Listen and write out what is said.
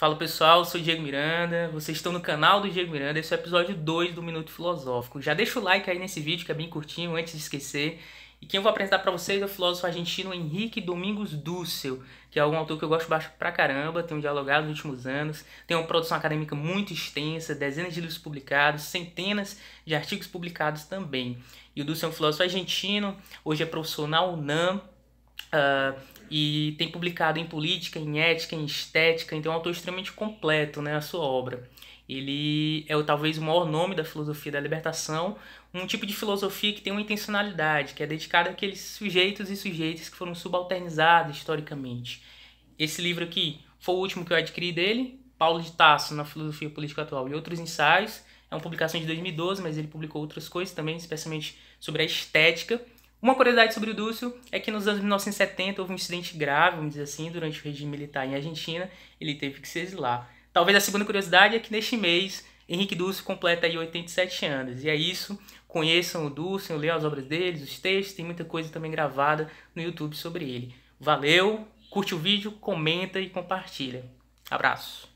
Fala pessoal, eu sou Diego Miranda, vocês estão no canal do Diego Miranda, esse é o episódio 2 do Minuto Filosófico. Já deixa o like aí nesse vídeo que é bem curtinho, antes de esquecer. E quem eu vou apresentar para vocês é o filósofo argentino Henrique Domingos Dussel, que é um autor que eu gosto baixo pra caramba, tenho dialogado nos últimos anos, tem uma produção acadêmica muito extensa, dezenas de livros publicados, centenas de artigos publicados também. E o Dussel é um filósofo argentino, hoje é profissional na UNAM, Uh, e tem publicado em política, em ética, em estética, então é um autor extremamente completo, né, a sua obra. Ele é talvez o maior nome da filosofia da libertação, um tipo de filosofia que tem uma intencionalidade, que é dedicada àqueles sujeitos e sujeitas que foram subalternizados historicamente. Esse livro aqui foi o último que eu adquiri dele, Paulo de Tasso na Filosofia Política Atual e Outros Ensaios. É uma publicação de 2012, mas ele publicou outras coisas também, especialmente sobre a estética. Uma curiosidade sobre o Dúcio é que nos anos 1970 houve um incidente grave, vamos dizer assim, durante o regime militar em Argentina, ele teve que se exilar. Talvez a segunda curiosidade é que neste mês Henrique Dúcio completa aí 87 anos. E é isso. Conheçam o Dúcio, leiam as obras dele, os textos, tem muita coisa também gravada no YouTube sobre ele. Valeu, curte o vídeo, comenta e compartilha. Abraço.